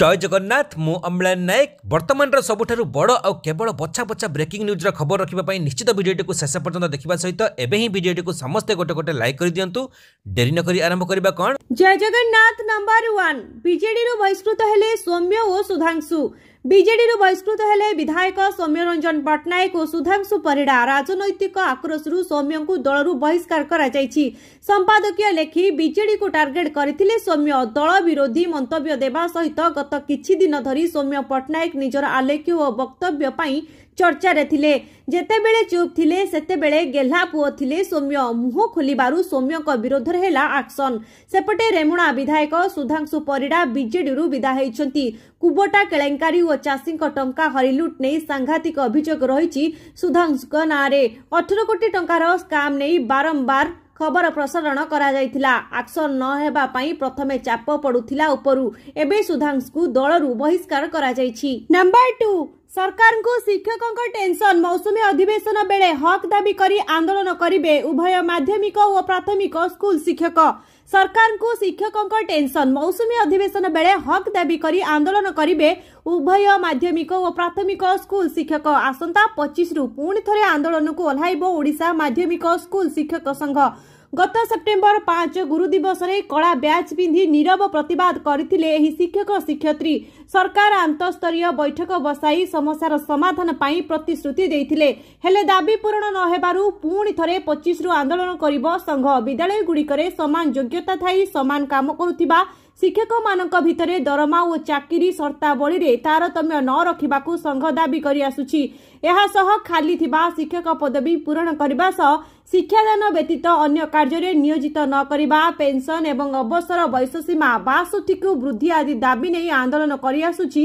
জয় জগন্নাথ ମୁଁ ଅମ୍ଳାନ ନାୟକ ବର୍ତ୍ତମାନର ସବୁଠାରୁ ବଡ଼ ଆଉ କେବଳ ବଛା ବଛା ବ୍ରେକିଂ ନ୍ୟୁଜ୍ର ଖବର ରଖିବା ପାଇଁ ନିଶ୍ଚିତ ଭିଡ଼ିଓଟିକୁ ଶେଷ ପର୍ଯ୍ୟନ୍ତ ଦେଖିବା ସହିତ ଏବେ ହିଁ ଭିଡ଼ିଓଟିକୁ ସମସ୍ତେ ଗୋଟେ ଗୋଟେ ଲାଇକ୍ କରିଦିଅନ୍ତୁ ଡେରି ନକରି ଆରମ୍ଭ କରିବା କ'ଣ ଜୟ ଜଗନ୍ନାଥ ନମ୍ବର ୱାନ୍ ବିଜେଡିରୁ ବହିଷ୍କୃତ ହେଲେ ସୌମ୍ୟ ଓ ସୁଧାଂଶୁ विजेड बहिष्कृत हेले विधायक सौम्य रञ्जन पट्टनायक सुधांशु परिडा राजनैतिक आक्रोशु दल रु बहिष्कार सम्पादकीय लेखि विरोधी टर्गेट गरिब्य सहित गत धरी सौम्य पट्टनायक निजर आलेख्य ଚର୍ଚ୍ଚାରେ ଥିଲେ ଯେତେବେଳେ ଚୁପ୍ ଥିଲେ ସେତେବେଳେ ଗେହ୍ଲା ପୁଅ ଥିଲେ ସୌମ୍ୟ ମୁହଁ ଖୋଲିବାରୁ ସୌମ୍ୟଙ୍କ ବିରୋଧରେ ହେଲା ଆକ୍ସନ ସେପଟେ ରେମୁଣା ବିଧାୟକ ସୁଧାଂଶୁ ପରିଡ଼ା ବିଜେଡିରୁ ବିଦା ହୋଇଛନ୍ତି କୁବଟା କେଳେଙ୍କାରୀ ଓ ଚାଷୀଙ୍କ ଟଙ୍କା ହରିଲୁଟ୍ ନେଇ ସାଂଘାତିକ ଅଭିଯୋଗ ରହିଛି ସୁଧାଂଶୁଙ୍କ ନାଁରେ ଅଠର କୋଟି ଟଙ୍କାର ସ୍କାମ୍ ନେଇ ବାରମ୍ବାର ଖବର ପ୍ରସାରଣ କରାଯାଇଥିଲା ଆକ୍ସନ ନ ହେବା ପାଇଁ ପ୍ରଥମେ ଚାପ ପଡୁଥିଲା ଉପରୁ ଏବେ ସୁଧାଂଶଙ୍କୁ ଦଳରୁ ବହିଷ୍କାର କରାଯାଇଛି ନମ୍ବର ଟୁ ସରକାରଙ୍କୁ ଶିକ୍ଷକଙ୍କ ଟେନସନ୍ ମୌସୁମୀ ଅଧିବେଶନ ବେଳେ ହକ୍ ଦାବି କରି ଆନ୍ଦୋଳନ କରିବେ ଉଭୟ ମାଧ୍ୟମିକ ଓ ପ୍ରାଥମିକ ସ୍କୁଲ ଶିକ୍ଷକ ସରକାରଙ୍କୁ ଶିକ୍ଷକଙ୍କ ଟେନସନ୍ ମୌସୁମୀ ଅଧିବେଶନ ବେଳେ ହକ୍ ଦାବି କରି ଆନ୍ଦୋଳନ କରିବେ ଉଭୟ ମାଧ୍ୟମିକ ଓ ପ୍ରାଥମିକ ସ୍କୁଲ ଶିକ୍ଷକ ଆସନ୍ତା ପଚିଶରୁ ପୁଣି ଥରେ ଆନ୍ଦୋଳନକୁ ଓହ୍ଲାଇବ ଓଡ଼ିଶା ମାଧ୍ୟମିକ ସ୍କୁଲ ଶିକ୍ଷକ ସଂଘ ଗତ ସେପ୍ଟେମ୍ବର ପାଞ୍ଚ ଗୁରୁଦିବସରେ କଳା ବ୍ୟାଚ୍ ପିନ୍ଧି ନିରବ ପ୍ରତିବାଦ କରିଥିଲେ ଏହି ଶିକ୍ଷକ ଶିକ୍ଷୟତ୍ରୀ ସରକାର ଆନ୍ତଃସ୍ତରୀୟ ବୈଠକ ବସାଇ ସମସ୍ୟାର ସମାଧାନ ପାଇଁ ପ୍ରତିଶ୍ରୁତି ଦେଇଥିଲେ ହେଲେ ଦାବି ପୂରଣ ନ ହେବାରୁ ପୁଣି ଥରେ ପଚିଶରୁ ଆନ୍ଦୋଳନ କରିବ ସଂଘ ବିଦ୍ୟାଳୟଗୁଡ଼ିକରେ ସମାନ ଯୋଗ୍ୟତା ଥାଇ ସମାନ କାମ କରୁଥିବା ଶିକ୍ଷକମାନଙ୍କ ଭିତରେ ଦରମା ଓ ଚାକିରି ସର୍ତ୍ତାବଳୀରେ ତାରତମ୍ୟ ନ ରଖିବାକୁ ସଂଘ ଦାବି କରିଆସୁଛି ଏହାସହ ଖାଲି ଥିବା ଶିକ୍ଷକ ପଦବୀ ପୂରଣ କରିବା ସହ ଶିକ୍ଷାଦାନ ବ୍ୟତୀତ ଅନ୍ୟ କାର୍ଯ୍ୟରେ ନିୟୋଜିତ ନ କରିବା ପେନ୍ସନ୍ ଏବଂ ଅବସର ବୟସସୀମା ବାସୁଠିକୁ ବୃଦ୍ଧି ଆଦି ଦାବି ନେଇ ଆନ୍ଦୋଳନ କରିଆସୁଛି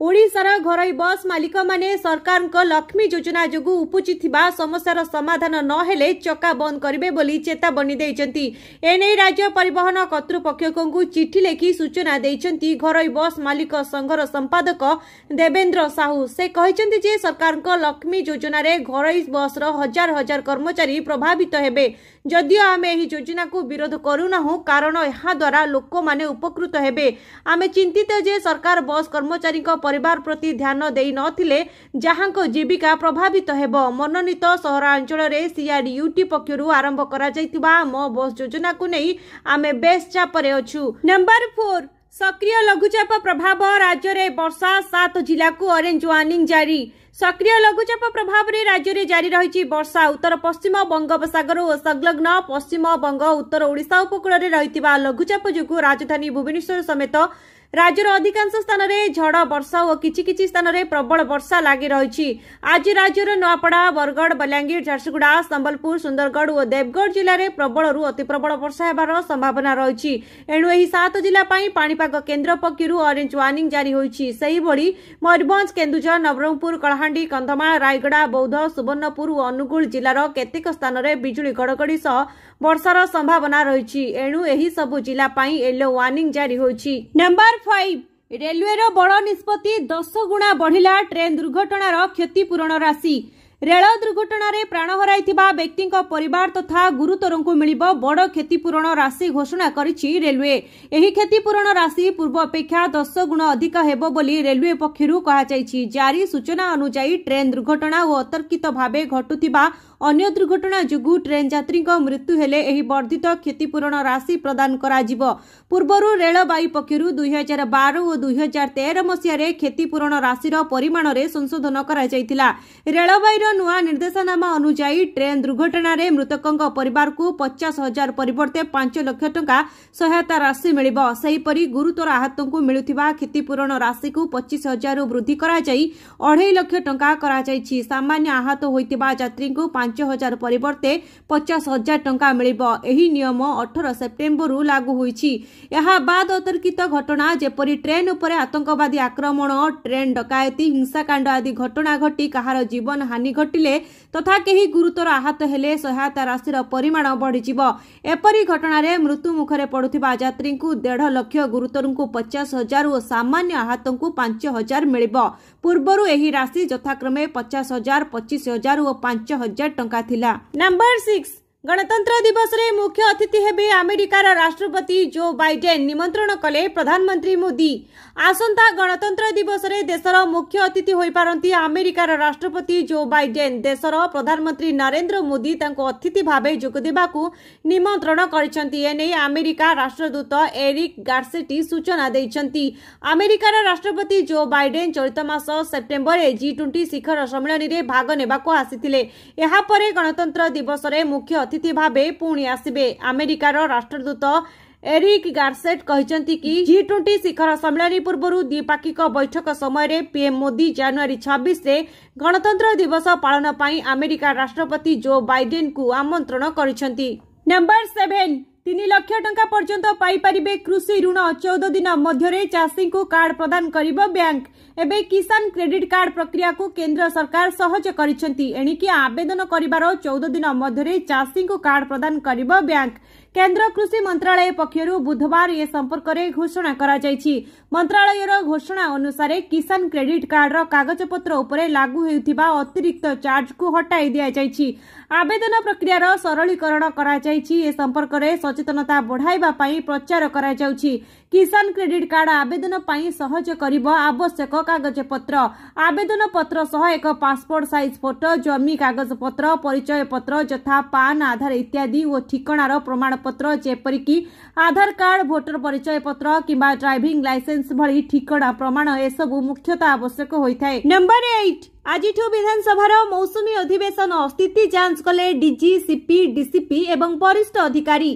ओडार घर बस मालिक मैंने सरकार लक्ष्मी योजना जो उपुची समस्या समाधान नका बंद करे चेतावनी एने राज्य पर चिठी लिखि सूचना देखते घर बस मालिक संघर संपादक देवेन्द्र साहू से कहते जे सरकार लक्ष्मी योजन घर बस रजार हजार कर्मचारी प्रभावित तो हे जदि आम योजना को विरोध करूना कारण यहाद्वारा लोक मैंने उपकृत तो हे आम चिंतित सरकार बस कर्मचारी ପରିବାର ପ୍ରତି ଧ୍ୟାନ ଦେଇନଥିଲେ ଯାହାଙ୍କ ଜୀବିକା ପ୍ରଭାବିତ ହେବ ମନୋନୀତ ସହରାଞ୍ଚଳରେ ସିଆର୍ୟୁଟି ପକ୍ଷରୁ ଆରମ୍ଭ କରାଯାଇଥିବା ମୋ ବସ୍ ଯୋଜନାକୁ ନେଇ ଆମେ ବେଶ୍ ଚାପରେ ଅଛୁ ନମ୍ବର ଫୋର୍ ସକ୍ରିୟ ଲଘୁଚାପ ପ୍ରଭାବ ରାଜ୍ୟରେ ବର୍ଷା ସାତ ଜିଲ୍ଲାକୁ ଅରେଞ୍ଜ ୱାର୍ଣ୍ଣିଂ ଜାରି ସକ୍ରିୟ ଲଘୁଚାପ ପ୍ରଭାବରେ ରାଜ୍ୟରେ ଜାରି ରହିଛି ବର୍ଷା ଉତ୍ତର ପଶ୍ଚିମ ବଙ୍ଗୋପସାଗର ଓ ସଂଲଗ୍ନ ପଶ୍ଚିମବଙ୍ଗ ଉତ୍ତର ଓଡ଼ିଶା ଉପକୂଳରେ ରହିଥିବା ଲଘୁଚାପ ଯୋଗୁଁ ରାଜଧାନୀ ଭୁବନେଶ୍ୱର ସମେତ ରାଜ୍ୟର ଅଧିକାଂଶ ସ୍ଥାନରେ ଝଡ଼ ବର୍ଷା ଓ କିଛି କିଛି ସ୍ଥାନରେ ପ୍ରବଳ ବର୍ଷା ଲାଗି ରହିଛି ଆଜି ରାଜ୍ୟର ନୂଆପଡ଼ା ବରଗଡ଼ ବଲାଙ୍ଗୀର ଝାରସୁଗୁଡ଼ା ସମ୍ବଲପୁର ସୁନ୍ଦରଗଡ଼ ଓ ଦେବଗଡ଼ ଜିଲ୍ଲାରେ ପ୍ରବଳରୁ ଅତି ପ୍ରବଳ ବର୍ଷା ହେବାର ସମ୍ଭାବନା ରହିଛି ଏଣୁ ଏହି ସାତ ଜିଲ୍ଲା ପାଇଁ ପାଣିପାଗ କେନ୍ଦ୍ର ପକ୍ଷରୁ ଅରେଞ୍ଜ ୱାର୍ଣ୍ଣିଂ ଜାରି ହୋଇଛି ସେହିଭଳି ମୟୂରଭଞ୍ଜ କେନ୍ଦୁଝର ନବରଙ୍ଗପୁର କଳାହାଣ୍ଡି କନ୍ଧମାଳ ରାୟଗଡ଼ା ବୌଦ୍ଧ ସୁବର୍ଣ୍ଣପୁର ଓ ଅନୁଗୁଳ ଜିଲ୍ଲାର କେତେକ ସ୍ଥାନରେ ବିଜୁଳି ଗଡ଼ଗଡ଼ି ସହ ବର୍ଷାର ସମ୍ଭାବନା ରହିଛି ଏଣୁ ଏହି ସବୁ ଜିଲ୍ଲା ପାଇଁ ୟେଲୋ ୱାର୍ଣ୍ଣିଂ ଜାରି ହୋଇଛି ନମ୍ବର ଫାଇଭ ରେଲୱେର ବଡ଼ ନିଷ୍ପତ୍ତି ଦଶ ଗୁଣା ବଢ଼ିଲା ଟ୍ରେନ୍ ଦୁର୍ଘଟଣାର କ୍ଷତିପୂରଣ ରାଶି ରେଳ ଦୁର୍ଘଟଣାରେ ପ୍ରାଣ ହରାଇଥିବା ବ୍ୟକ୍ତିଙ୍କ ପରିବାର ତଥା ଗୁରୁତରଙ୍କୁ ମିଳିବ ବଡ଼ କ୍ଷତିପୂରଣ ରାଶି ଘୋଷଣା କରିଛି ରେଲୱେ ଏହି କ୍ଷତିପୂରଣ ରାଶି ପୂର୍ବ ଅପେକ୍ଷା ଦଶ ଗୁଣ ଅଧିକ ହେବ ବୋଲି ରେଲୱେ ପକ୍ଷରୁ କୁହାଯାଇଛି ଜାରି ସୂଚନା ଅନୁଯାୟୀ ଟ୍ରେନ୍ ଦୁର୍ଘଟଣା ଓ ଅତର୍କିତ ଭାବେ ଘଟୁଥିବା ଅନ୍ୟ ଦୁର୍ଘଟଣା ଯୋଗୁଁ ଟ୍ରେନ୍ ଯାତ୍ରୀଙ୍କ ମୃତ୍ୟୁ ହେଲେ ଏହି ବର୍ଦ୍ଧିତ କ୍ଷତିପୂରଣ ରାଶି ପ୍ରଦାନ କରାଯିବ ପୂର୍ବରୁ ରେଳବାଇ ପକ୍ଷରୁ ଦୁଇହଜାର ବାର ଓ ଦୁଇହଜାର ତେର ମସିହାରେ କ୍ଷତିପୂରଣ ରାଶିର ପରିମାଣରେ ସଂଶୋଧନ କରାଯାଇଥିଲା ରେଳବାଇର ନୂଆ ନିର୍ଦ୍ଦେଶନାମା ଅନୁଯାୟୀ ଟ୍ରେନ୍ ଦୁର୍ଘଟଣାରେ ମୃତକଙ୍କ ପରିବାରକୁ ପଚାଶ ହଜାର ପରିବର୍ତ୍ତେ ପାଞ୍ଚ ଲକ୍ଷ ଟଙ୍କା ସହାୟତା ରାଶି ମିଳିବ ସେହିପରି ଗୁରୁତର ଆହତଙ୍କୁ ମିଳୁଥିବା କ୍ଷତିପୂରଣ ରାଶିକୁ ପଚିଶ ହଜାରରୁ ବୃଦ୍ଧି କରାଯାଇ ଅଢ଼େଇ ଲକ୍ଷ ଟଙ୍କା କରାଯାଇଛି ସାମାନ୍ୟ ଆହତ ହୋଇଥିବା ଯାତ୍ରୀଙ୍କୁ ପାଞ୍ଚ ପାଞ୍ଚ ହଜାର ପରିବର୍ତ୍ତେ ପଚାଶ ହଜାର ଟଙ୍କା ମିଳିବ ଏହି ନିୟମ ଅଠର ସେପ୍ଟେମ୍ବରରୁ ଲାଗୁ ହୋଇଛି ଏହା ବାଦ ଅତର୍କିତ ଘଟଣା ଯେପରି ଟ୍ରେନ୍ ଉପରେ ଆତଙ୍କବାଦୀ ଆକ୍ରମଣ ଟ୍ରେନ୍ ଡକାୟତି ହିଂସାକାଣ୍ଡ ଆଦି ଘଟଣା ଘଟି କାହାର ଜୀବନ ହାନି ଘଟିଲେ ତଥା କେହି ଗୁରୁତର ଆହତ ହେଲେ ସହାୟତା ରାଶିର ପରିମାଣ ବଢ଼ିଯିବ ଏପରି ଘଟଣାରେ ମୃତ୍ୟୁ ମୁଖରେ ପଡ଼ୁଥିବା ଯାତ୍ରୀଙ୍କୁ ଦେଢ଼ ଲକ୍ଷ ଗୁରୁତରଙ୍କୁ ପଚାଶ ହଜାର ଓ ସାମାନ୍ୟ ଆହତଙ୍କୁ ପାଞ୍ଚ ହଜାର ମିଳିବ ପୂର୍ବରୁ ଏହି ରାଶି ଯଥାକ୍ରମେ ପଚାଶ ହଜାର ପଚିଶ ହଜାର ଓ ପାଞ୍ଚ ହଜାର ଟଙ୍କା ଥିଲା ନମ୍ବର ସିକ୍ସ ଗଣତନ୍ତ୍ର ଦିବସରେ ମୁଖ୍ୟ ଅତିଥି ହେବେ ଆମେରିକାର ରାଷ୍ଟ୍ରପତି ଜୋ ବାଇଡେନ୍ ନିମନ୍ତ୍ରଣ କଲେ ପ୍ରଧାନମନ୍ତ୍ରୀ ମୋଦି ଆସନ୍ତା ଗଣତନ୍ତ୍ର ଦିବସରେ ଦେଶର ମୁଖ୍ୟ ଅତିଥି ହୋଇପାରନ୍ତି ଆମେରିକାର ରାଷ୍ଟ୍ରପତି ଜୋ ବାଇଡେନ୍ ଦେଶର ପ୍ରଧାନମନ୍ତ୍ରୀ ନରେନ୍ଦ୍ର ମୋଦି ତାଙ୍କୁ ଅତିଥି ଭାବେ ଯୋଗ ଦେବାକୁ ନିମନ୍ତ୍ରଣ କରିଛନ୍ତି ଏନେଇ ଆମେରିକା ରାଷ୍ଟ୍ରଦୂତ ଏରିକ୍ ଗାର୍ସେଟି ସୂଚନା ଦେଇଛନ୍ତି ଆମେରିକାର ରାଷ୍ଟ୍ରପତି ଜୋ ବାଇଡେନ୍ ଚଳିତ ମାସ ସେପ୍ଟେମ୍ବରରେ ଜି ଟ୍ୱେଣ୍ଟି ଶିଖର ସମ୍ମିଳନୀରେ ଭାଗ ନେବାକୁ ଆସିଥିଲେ ଏହାପରେ ଗଣତନ୍ତ୍ର ଦିବସରେ ମୁଖ୍ୟ ଅତିଥି ଭାବେ ପୁଣି ଆସିବେ ଆମେରିକାର ରାଷ୍ଟ୍ରଦୂତ ଏରିକ୍ ଗାର୍ସେଟ୍ କହିଛନ୍ତି କି ଜି ଟ୍ୱେଣ୍ଟି ଶିଖର ସମ୍ମିଳନୀ ପୂର୍ବରୁ ଦ୍ୱିପାକ୍ଷିକ ବୈଠକ ସମୟରେ ପିଏମ୍ ମୋଦି ଜାନୁଆରୀ ଛବିଶରେ ଗଣତନ୍ତ୍ର ଦିବସ ପାଳନ ପାଇଁ ଆମେରିକା ରାଷ୍ଟ୍ରପତି ଜୋ ବାଇଡେନ୍ଙ୍କୁ ଆମନ୍ତ୍ରଣ କରିଛନ୍ତି ନମ୍ବର ସେଭେନ୍ ତିନି ଲକ୍ଷ ଟଙ୍କା ପର୍ଯ୍ୟନ୍ତ ପାଇପାରିବେ କୃଷି ଋଣ ଚଉଦ ଦିନ ମଧ୍ୟରେ ଚାଷୀଙ୍କୁ କାର୍ଡ ପ୍ରଦାନ କରିବ ବ୍ୟାଙ୍କ ଏବେ କିଷାନ କ୍ରେଡିଟ୍ କାର୍ଡ ପ୍ରକ୍ରିୟାକୁ କେନ୍ଦ୍ର ସରକାର ସହଜ କରିଛନ୍ତି ଏଣିକି ଆବେଦନ କରିବାର ଚଉଦ ଦିନ ମଧ୍ୟରେ ଚାଷୀଙ୍କୁ କାର୍ଡ ପ୍ରଦାନ କରିବ ବ୍ୟାଙ୍କ କେନ୍ଦ୍ର କୃଷି ମନ୍ତ୍ରଣାଳୟ ପକ୍ଷରୁ ବୁଧବାର ଏ ସମ୍ପର୍କରେ ଘୋଷଣା କରାଯାଇଛି ମନ୍ତ୍ରଣାଳୟର ଘୋଷଣା ଅନୁସାରେ କିଷାନ କ୍ରେଡିଟ୍ କାର୍ଡର କାଗଜପତ୍ର ଉପରେ ଲାଗୁ ହେଉଥିବା ଅତିରିକ୍ତ ଚାର୍ଜକୁ ହଟାଇ ଦିଆଯାଇଛି ଆବେଦନ ପ୍ରକ୍ରିୟାର ସରଳୀକରଣ କରାଯାଇଛି ଏ ସମ୍ପର୍କରେ ସଚେତନତା ବଢ଼ାଇବା ପାଇଁ ପ୍ରଚାର କରାଯାଉଛି କିଷାନ କ୍ରେଡିଟ୍ କାର୍ଡ ଆବେଦନ ପାଇଁ ସହଜ କରିବ ଆବଶ୍ୟକ କାଗଜପତ୍ର ଆବେଦନ ପତ୍ର ସହ ଏକ ପାସପୋର୍ଟ ସାଇଜ୍ ଫଟୋ ଜମି କାଗଜପତ୍ର ପରିଚୟ ପତ୍ର ଯଥା ପାନ୍ ଆଧାର ଇତ୍ୟାଦି ଓ ଠିକଣାର ପ୍ରମାଣପତ୍ର ଯେପରିକି ଆଧାର କାର୍ଡ ଭୋଟର ପରିଚୟ ପତ୍ର କିମ୍ବା ଡ୍ରାଇଭିଂ ଲାଇସେନ୍ସ ଭଳି ଠିକଣା ପ୍ରମାଣ ଏସବୁ ମୁଖ୍ୟତଃ ଆବଶ୍ୟକ ହୋଇଥାଏ ନମ୍ବର ଏଇଟ୍ ଆଜିଠୁ ବିଧାନସଭାର ମୌସୁମୀ ଅଧିବେଶନ ସ୍ଥିତି ଯାଞ୍ଚ କଲେ ଡିଜି ସିପି ଡିସିପି ଏବଂ ବରିଷ୍ଠ ଅଧିକାରୀ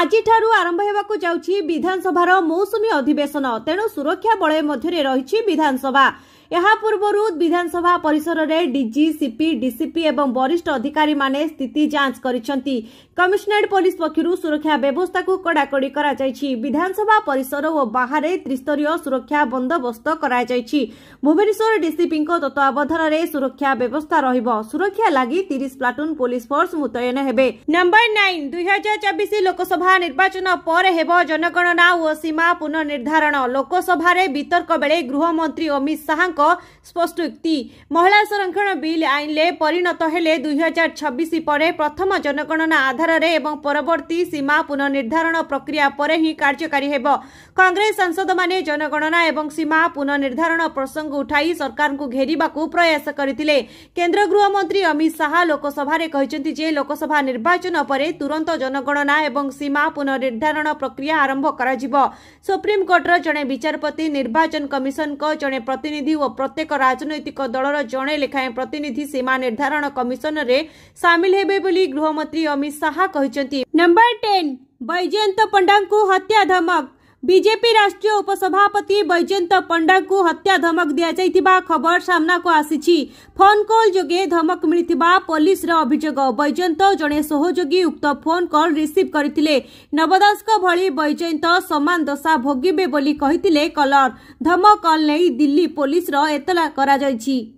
ଆଜିଠାରୁ ଆରମ୍ଭ ହେବାକୁ ଯାଉଛି ବିଧାନସଭାର ମୌସୁମୀ ଅଧିବେଶନ ତେଣୁ ସୁରକ୍ଷା ବଳୟ ମଧ୍ୟରେ ରହିଛି ବିଧାନସଭା ଏହା ପୂର୍ବରୁ ବିଧାନସଭା ପରିସରରେ ଡିଜି ସିପି ଡିସିପି ଏବଂ ବରିଷ୍ଠ ଅଧିକାରୀମାନେ ସ୍ଥିତି ଯାଞ୍ଚ କରିଛନ୍ତି କମିଶନରେଟ୍ ପୁଲିସ୍ ପକ୍ଷରୁ ସୁରକ୍ଷା ବ୍ୟବସ୍ଥାକୁ କଡ଼ାକଡ଼ି କରାଯାଇଛି ବିଧାନସଭା ପରିସର ଓ ବାହାରେ ତ୍ରିସ୍ତରୀୟ ସୁରକ୍ଷା ବନ୍ଦୋବସ୍ତ କରାଯାଇଛି ଭୁବନେଶ୍ୱର ଡିସିପିଙ୍କ ତତ୍ତ୍ୱାବଧାନରେ ସୁରକ୍ଷା ବ୍ୟବସ୍ଥା ରହିବ ସୁରକ୍ଷା ଲାଗି ତିରିଶ ପ୍ଲାଟୁନ୍ ପୁଲିସ୍ ଫୋର୍ସ ମୁତୟନ ହେବେ ନମ୍ବର ନାଇନ୍ ଦୁଇହଜାର ଚବିଶ ଲୋକସଭା ନିର୍ବାଚନ ପରେ ହେବ ଜନଗଣନା ଓ ସୀମା ପୁନଃ ନିର୍ଦ୍ଧାରଣ ଲୋକସଭାରେ ବିତର୍କ ବେଳେ ଗୃହମନ୍ତ୍ରୀ ଅମିତ ଶାହାଙ୍କ ସରକାରଙ୍କ ସ୍ପଷ୍ଟ ଉକ୍ତି ମହିଳା ସଂରକ୍ଷଣ ବିଲ୍ ଆଇନରେ ପରିଣତ ହେଲେ ଦୁଇହଜାର ଛବିଶ ପରେ ପ୍ରଥମ ଜନଗଣନା ଆଧାରରେ ଏବଂ ପରବର୍ତ୍ତୀ ସୀମା ପୁନଃନିର୍ଦ୍ଧାରଣ ପ୍ରକ୍ରିୟା ପରେ ହିଁ କାର୍ଯ୍ୟକାରୀ ହେବ କଂଗ୍ରେସ ସାଂସଦମାନେ ଜନଗଣନା ଏବଂ ସୀମା ପୁନଃନିର୍ଦ୍ଧାରଣ ପ୍ରସଙ୍ଗ ଉଠାଇ ସରକାରଙ୍କୁ ଘେରିବାକୁ ପ୍ରୟାସ କରିଥିଲେ କେନ୍ଦ୍ର ଗୃହମନ୍ତ୍ରୀ ଅମିତ ଶାହା ଲୋକସଭାରେ କହିଛନ୍ତି ଯେ ଲୋକସଭା ନିର୍ବାଚନ ପରେ ତୁରନ୍ତ ଜନଗଣନା ଏବଂ ସୀମା ପୁନଃନିର୍ଦ୍ଧାରଣ ପ୍ରକ୍ରିୟା ଆରମ୍ଭ କରାଯିବ ସୁପ୍ରିମକୋର୍ଟର ଜଣେ ବିଚାରପତି ନିର୍ବାଚନ କମିଶନଙ୍କ ଜଣେ ପ୍ରତିନିଧି ଓ ପ୍ରତ୍ୟେକ ରାଜନୈତିକ ଦଳର ଜଣେ ଲେଖାଏଁ ପ୍ରତିନିଧି ସୀମା ନିର୍ଦ୍ଧାରଣ କମିଶନରେ ସାମିଲ ହେବେ ବୋଲି ଗୃହମନ୍ତ୍ରୀ ଅମିତ ଶାହା କହିଛନ୍ତି ନମ୍ବର ଟେନ୍ ବୈଜୟନ୍ତ ପଣ୍ଡାଙ୍କୁ ହତ୍ୟା ଧମକ बीजेपी राष्ट्रीय उपसभापति बैजंत पंडाकू हत्या धमक दिया चैतिबा खबर सामना को आसी फोन कॉल जोगे धमक मिलीतिबा पुलिस रे अभिजोग बैजंत जणे सहयोगी उक्त फोन कॉल रिसीव करतिले नवदास का भळी बैजंत समान दशा भोगिबे कलर धमक कॉल नै दिल्ली पुलिस एतला